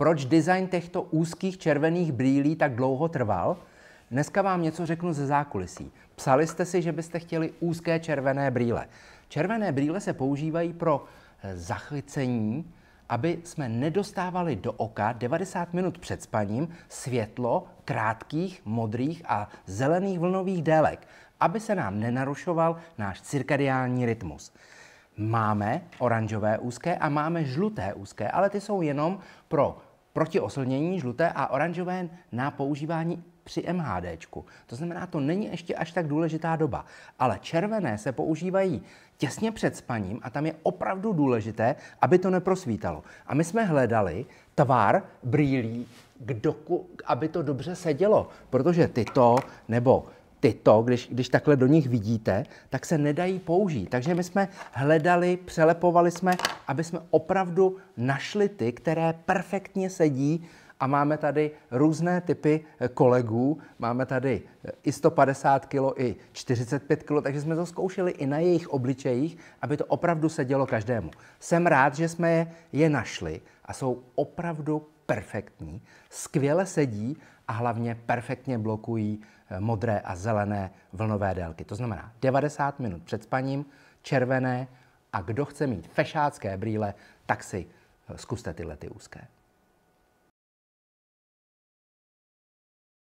proč design těchto úzkých červených brýlí tak dlouho trval? Dneska vám něco řeknu ze zákulisí. Psali jste si, že byste chtěli úzké červené brýle. Červené brýle se používají pro eh, zachycení, aby jsme nedostávali do oka 90 minut před spaním světlo krátkých, modrých a zelených vlnových délek, aby se nám nenarušoval náš cirkadiální rytmus. Máme oranžové úzké a máme žluté úzké, ale ty jsou jenom pro proti oslnění žluté a oranžové na používání při MHD. To znamená, to není ještě až tak důležitá doba. Ale červené se používají těsně před spaním a tam je opravdu důležité, aby to neprosvítalo. A my jsme hledali tvar brýlí, kdo, aby to dobře sedělo, protože tyto nebo tyto, když, když takhle do nich vidíte, tak se nedají použít. Takže my jsme hledali, přelepovali jsme, aby jsme opravdu našli ty, které perfektně sedí a máme tady různé typy eh, kolegů. Máme tady eh, i 150 kg, i 45 kg, takže jsme to zkoušeli i na jejich obličejích, aby to opravdu sedělo každému. Jsem rád, že jsme je, je našli a jsou opravdu perfektní, skvěle sedí a hlavně perfektně blokují eh, modré a zelené vlnové délky. To znamená 90 minut před spaním, červené a kdo chce mít fešácké brýle, tak si eh, zkuste tyhle ty úzké.